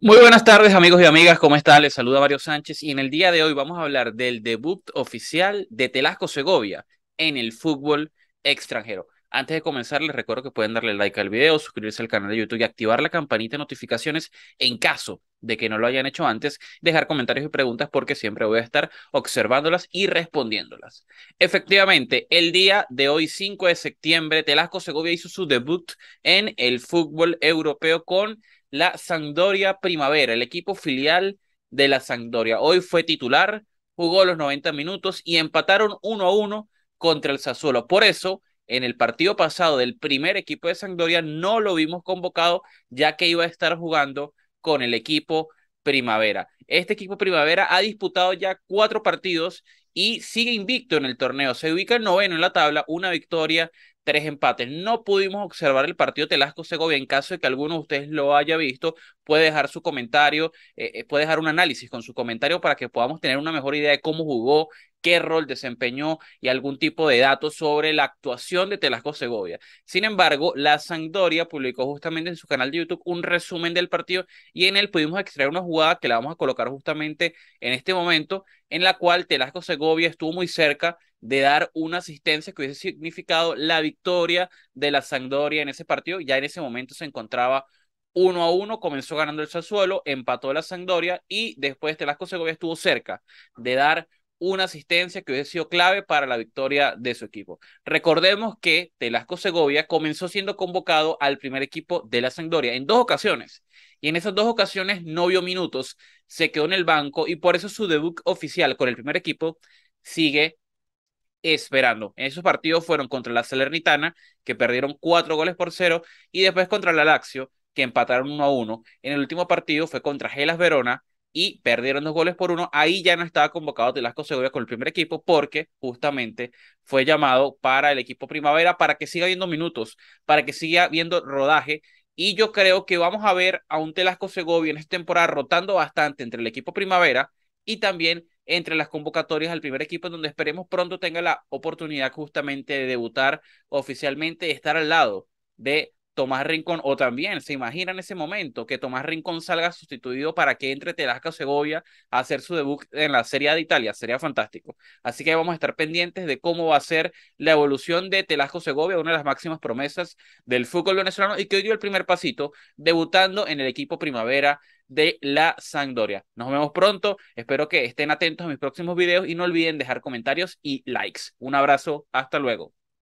Muy buenas tardes amigos y amigas, ¿cómo están? Les saluda Mario Sánchez y en el día de hoy vamos a hablar del debut oficial de Telasco Segovia en el fútbol extranjero. Antes de comenzar les recuerdo que pueden darle like al video, suscribirse al canal de YouTube y activar la campanita de notificaciones en caso de que no lo hayan hecho antes, dejar comentarios y preguntas porque siempre voy a estar observándolas y respondiéndolas. Efectivamente, el día de hoy, 5 de septiembre, Telasco Segovia hizo su debut en el fútbol europeo con la Sangdoria Primavera, el equipo filial de la Sangdoria. Hoy fue titular, jugó los 90 minutos y empataron 1 a 1 contra el Sassuolo. Por eso, en el partido pasado del primer equipo de Sangdoria, no lo vimos convocado, ya que iba a estar jugando con el equipo Primavera. Este equipo Primavera ha disputado ya cuatro partidos y sigue invicto en el torneo. Se ubica el noveno en la tabla, una victoria, tres empates. No pudimos observar el partido Telasco-Segovia. En caso de que alguno de ustedes lo haya visto, puede dejar su comentario, eh, eh, puede dejar un análisis con su comentario para que podamos tener una mejor idea de cómo jugó, qué rol desempeñó y algún tipo de datos sobre la actuación de Telasco-Segovia. Sin embargo, la Sangdoria publicó justamente en su canal de YouTube un resumen del partido y en él pudimos extraer una jugada que la vamos a colocar justamente en este momento, en la cual Telasco-Segovia estuvo muy cerca de dar una asistencia que hubiese significado la victoria de la Sangdoria en ese partido. Ya en ese momento se encontraba uno a uno, comenzó ganando el Sassuolo, empató la Sangdoria, y después Telasco Segovia estuvo cerca de dar una asistencia que hubiese sido clave para la victoria de su equipo. Recordemos que Telasco Segovia comenzó siendo convocado al primer equipo de la Sangdoria en dos ocasiones y en esas dos ocasiones no vio minutos, se quedó en el banco y por eso su debut oficial con el primer equipo sigue esperando. En esos partidos fueron contra la Salernitana, que perdieron cuatro goles por cero, y después contra la Lazio, que empataron uno a uno. En el último partido fue contra Gelas Verona y perdieron dos goles por uno. Ahí ya no estaba convocado Telasco Segovia con el primer equipo porque justamente fue llamado para el equipo Primavera para que siga viendo minutos, para que siga viendo rodaje y yo creo que vamos a ver a un Telasco Segovia en esta temporada rotando bastante entre el equipo Primavera y también entre las convocatorias al primer equipo, donde esperemos pronto tenga la oportunidad justamente de debutar oficialmente y estar al lado de Tomás Rincón, o también se imagina en ese momento que Tomás Rincón salga sustituido para que entre Telasco Segovia a hacer su debut en la Serie A de Italia, sería fantástico. Así que vamos a estar pendientes de cómo va a ser la evolución de Telasco Segovia, una de las máximas promesas del fútbol venezolano y que hoy dio el primer pasito debutando en el equipo primavera de la Sangdoria. Nos vemos pronto, espero que estén atentos a mis próximos videos y no olviden dejar comentarios y likes. Un abrazo, hasta luego.